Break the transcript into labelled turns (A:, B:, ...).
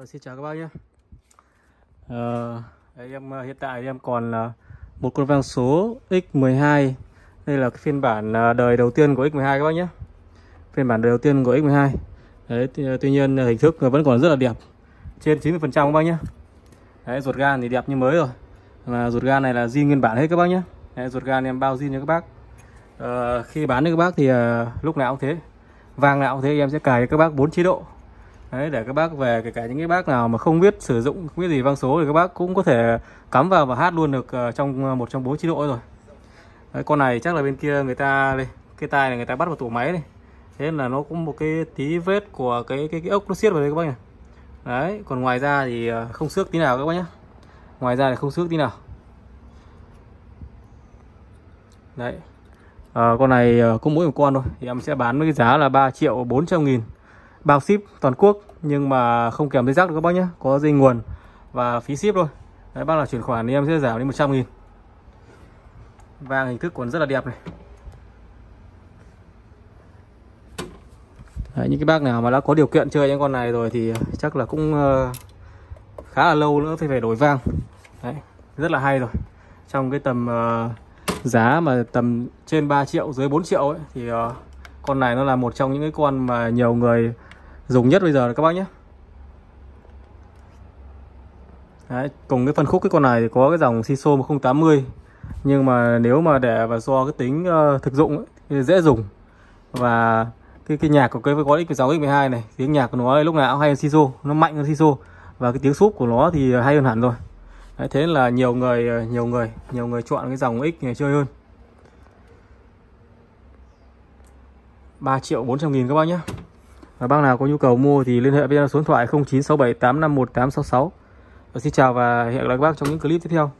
A: Ờ, xin chào các bác nhé à, em ờ, hiện tại em còn là một con vang số X12 đây là cái phiên bản đời đầu tiên của X12 các bác nhé phiên bản đời đầu tiên của X12 đấy tuy nhiên hình thức vẫn còn rất là đẹp trên 90 phần trăm các bác nhé đấy ruột gan thì đẹp như mới rồi mà ruột gan này là zin nguyên bản hết các bác nhé đấy, ruột gan em bao zin cho các bác à, khi bán cho các bác thì à, lúc nào cũng thế vang nào cũng thế em sẽ cài cho các bác bốn chế độ Đấy, để các bác về kể cả những cái bác nào mà không biết sử dụng không biết gì vang số thì các bác cũng có thể cắm vào và hát luôn được ờ, trong ờ, một trong bốn chế độ rồi Đấy, con này chắc là bên kia người ta đây cái tai này người ta bắt vào tủ máy này thế là nó cũng một cái tí vết của cái cái, cái ốc nó xiết vào đây các bác nhỉ đấy còn ngoài ra thì ờ, không xước tí nào các bác nhé ngoài ra thì không xước tí nào đấy à, con này cũng mỗi một con thôi thì em sẽ bán với cái giá là 3 triệu 400 nghìn bao ship toàn quốc nhưng mà không kèm dây rác được các bác nhé có dây nguồn và phí ship thôi đấy bác nào chuyển khoản thì em sẽ giảm đến 100 nghìn vàng hình thức còn rất là đẹp này đấy, những cái bác nào mà đã có điều kiện chơi những con này rồi thì chắc là cũng ờ, khá là lâu nữa thì phải đổi vàng đấy rất là hay rồi trong cái tầm uh, giá mà tầm trên 3 triệu dưới 4 triệu ấy, thì uh, con này nó là một trong những cái con mà nhiều người dùng nhất bây giờ là các bác nhé Đấy, cùng cái phân khúc cái con này thì có cái dòng Siso 1080 nhưng mà nếu mà để và so cái tính uh, thực dụng ấy, thì dễ dùng và cái cái nhạc của cái gói X16 X12 này tiếng nhạc của nó lúc nào cũng hay hơn Siso nó mạnh hơn Siso và cái tiếng súp của nó thì hay hơn hẳn rồi Đấy, thế là nhiều người ờ, nhiều người nhiều người chọn cái dòng X này chơi hơn 3 triệu 400 nghìn các bác nhé và bác nào có nhu cầu mua thì liên hệ với số điện thoại 0967851866 và xin chào và hẹn gặp lại các bác trong những clip tiếp theo